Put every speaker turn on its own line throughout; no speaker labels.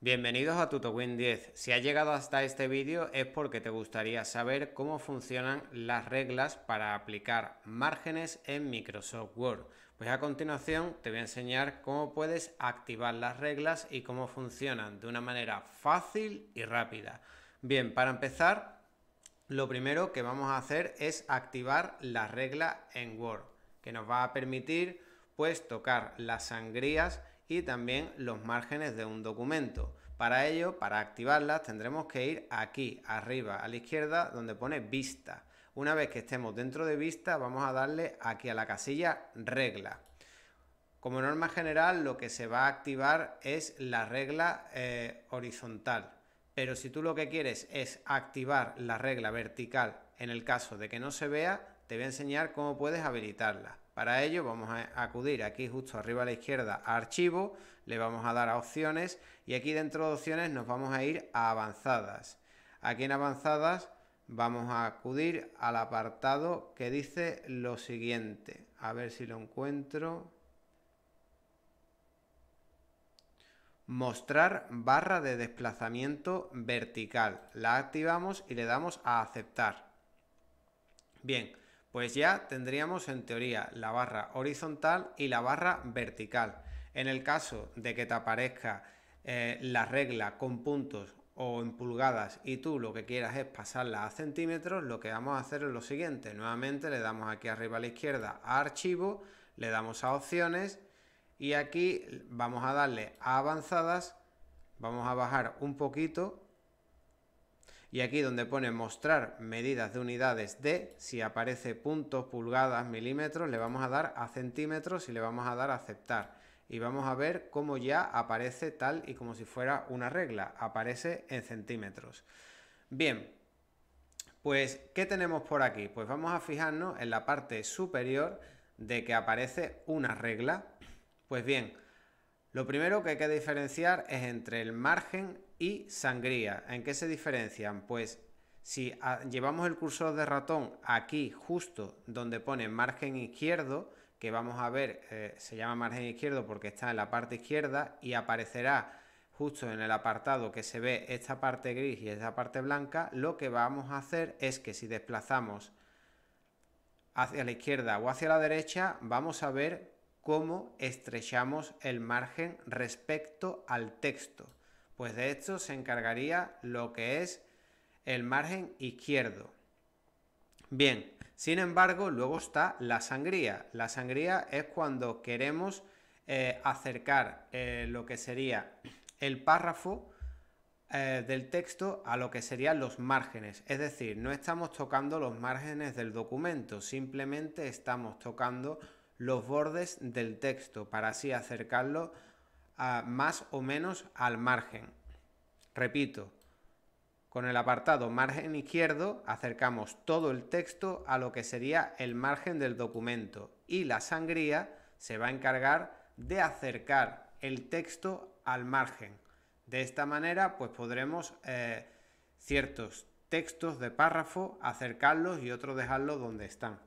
Bienvenidos a TutoWin 10. Si has llegado hasta este vídeo es porque te gustaría saber cómo funcionan las reglas para aplicar márgenes en Microsoft Word. Pues a continuación te voy a enseñar cómo puedes activar las reglas y cómo funcionan de una manera fácil y rápida. Bien, para empezar, lo primero que vamos a hacer es activar la regla en Word, que nos va a permitir pues tocar las sangrías y también los márgenes de un documento. Para ello, para activarlas, tendremos que ir aquí, arriba, a la izquierda, donde pone vista. Una vez que estemos dentro de vista, vamos a darle aquí a la casilla regla. Como norma general, lo que se va a activar es la regla eh, horizontal. Pero si tú lo que quieres es activar la regla vertical en el caso de que no se vea, te voy a enseñar cómo puedes habilitarla. Para ello vamos a acudir aquí justo arriba a la izquierda a archivo, le vamos a dar a opciones y aquí dentro de opciones nos vamos a ir a avanzadas. Aquí en avanzadas vamos a acudir al apartado que dice lo siguiente. A ver si lo encuentro. Mostrar barra de desplazamiento vertical. La activamos y le damos a aceptar. Bien, pues ya tendríamos en teoría la barra horizontal y la barra vertical. En el caso de que te aparezca eh, la regla con puntos o en pulgadas y tú lo que quieras es pasarla a centímetros, lo que vamos a hacer es lo siguiente. Nuevamente le damos aquí arriba a la izquierda a archivo, le damos a opciones y aquí vamos a darle a avanzadas, vamos a bajar un poquito y aquí donde pone mostrar medidas de unidades de, si aparece puntos, pulgadas, milímetros, le vamos a dar a centímetros y le vamos a dar a aceptar. Y vamos a ver cómo ya aparece tal y como si fuera una regla, aparece en centímetros. Bien, pues ¿qué tenemos por aquí? Pues vamos a fijarnos en la parte superior de que aparece una regla. Pues bien, lo primero que hay que diferenciar es entre el margen y sangría. ¿En qué se diferencian? Pues si ah, llevamos el cursor de ratón aquí justo donde pone margen izquierdo, que vamos a ver, eh, se llama margen izquierdo porque está en la parte izquierda y aparecerá justo en el apartado que se ve esta parte gris y esta parte blanca, lo que vamos a hacer es que si desplazamos hacia la izquierda o hacia la derecha, vamos a ver cómo estrechamos el margen respecto al texto, pues de esto se encargaría lo que es el margen izquierdo. Bien, sin embargo, luego está la sangría. La sangría es cuando queremos eh, acercar eh, lo que sería el párrafo eh, del texto a lo que serían los márgenes. Es decir, no estamos tocando los márgenes del documento, simplemente estamos tocando los bordes del texto para así acercarlo a más o menos al margen. Repito, con el apartado margen izquierdo acercamos todo el texto a lo que sería el margen del documento y la sangría se va a encargar de acercar el texto al margen. De esta manera pues podremos eh, ciertos textos de párrafo acercarlos y otros dejarlos donde están.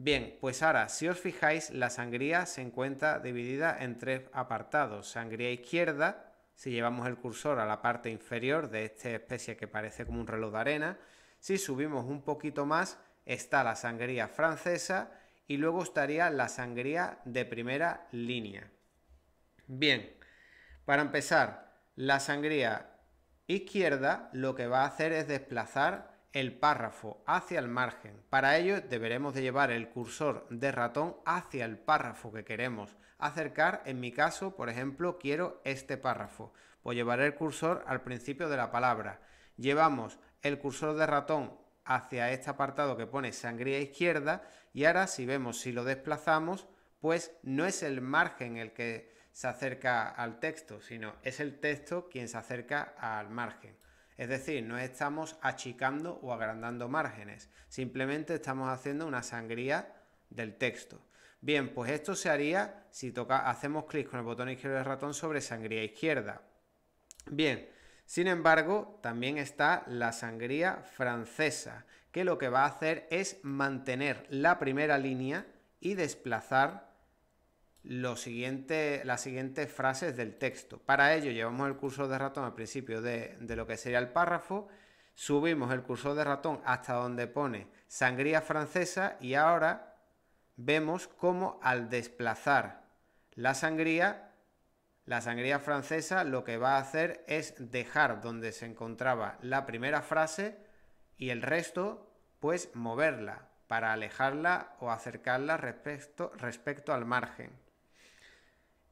Bien, pues ahora, si os fijáis, la sangría se encuentra dividida en tres apartados. Sangría izquierda, si llevamos el cursor a la parte inferior de esta especie que parece como un reloj de arena. Si subimos un poquito más, está la sangría francesa y luego estaría la sangría de primera línea. Bien, para empezar, la sangría izquierda lo que va a hacer es desplazar el párrafo hacia el margen. Para ello deberemos de llevar el cursor de ratón hacia el párrafo que queremos acercar. En mi caso, por ejemplo, quiero este párrafo. Pues llevaré el cursor al principio de la palabra. Llevamos el cursor de ratón hacia este apartado que pone sangría izquierda y ahora si vemos si lo desplazamos, pues no es el margen el que se acerca al texto, sino es el texto quien se acerca al margen. Es decir, no estamos achicando o agrandando márgenes, simplemente estamos haciendo una sangría del texto. Bien, pues esto se haría si toca, hacemos clic con el botón izquierdo del ratón sobre sangría izquierda. Bien, sin embargo, también está la sangría francesa, que lo que va a hacer es mantener la primera línea y desplazar las siguientes frases del texto. Para ello llevamos el cursor de ratón al principio de, lo que sería el párrafo, subimos el cursor de ratón hasta donde pone sangría francesa y ahora vemos cómo al desplazar la sangría, la sangría francesa lo que va a hacer es dejar donde se encontraba la primera frase y el resto pues moverla para alejarla o acercarla respecto al margen.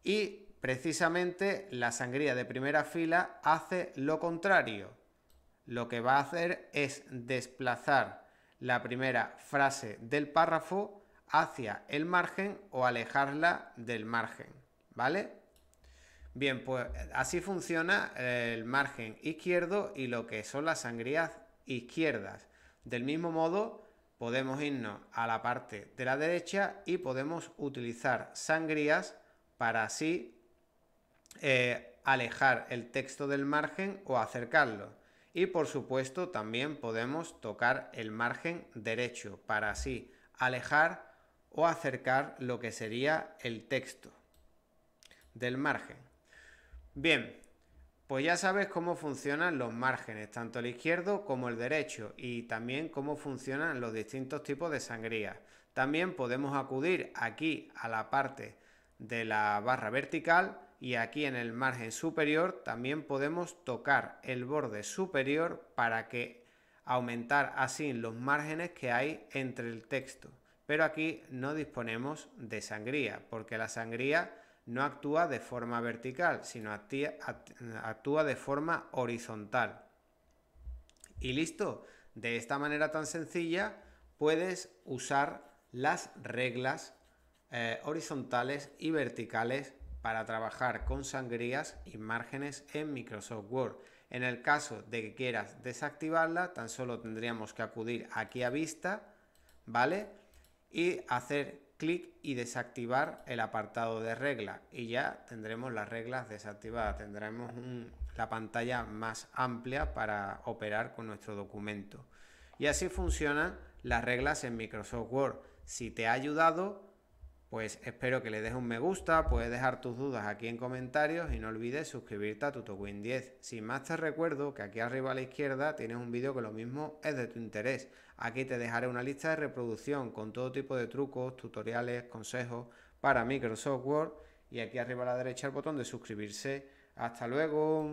Y precisamente la sangría de primera fila hace lo contrario. Lo que va a hacer es desplazar la primera frase del párrafo hacia el margen o alejarla del margen, ¿vale? Bien, pues así funciona el margen izquierdo y lo que son las sangrías izquierdas. Del mismo modo, podemos irnos a la parte de la derecha y podemos utilizar sangrías para así eh, alejar el texto del margen o acercarlo. Y por supuesto también podemos tocar el margen derecho para así alejar o acercar lo que sería el texto del margen. Bien, pues ya sabes cómo funcionan los márgenes, tanto el izquierdo como el derecho, y también cómo funcionan los distintos tipos de sangría. También podemos acudir aquí a la parte de la barra vertical y aquí en el margen superior también podemos tocar el borde superior para que aumentar así los márgenes que hay entre el texto. Pero aquí no disponemos de sangría porque la sangría no actúa de forma vertical sino actúa de forma horizontal. Y listo, de esta manera tan sencilla puedes usar las reglas eh, horizontales y verticales para trabajar con sangrías y márgenes en Microsoft Word. En el caso de que quieras desactivarla, tan solo tendríamos que acudir aquí a vista, ¿vale? Y hacer clic y desactivar el apartado de regla y ya tendremos las reglas desactivadas, tendremos la pantalla más amplia para operar con nuestro documento. Y así funcionan las reglas en Microsoft Word. Si te ha ayudado, pues espero que le dejes un me gusta, puedes dejar tus dudas aquí en comentarios y no olvides suscribirte a TutoWin 10. Sin más te recuerdo que aquí arriba a la izquierda tienes un vídeo que lo mismo es de tu interés. Aquí te dejaré una lista de reproducción con todo tipo de trucos, tutoriales, consejos para Microsoft Word y aquí arriba a la derecha el botón de suscribirse. Hasta luego.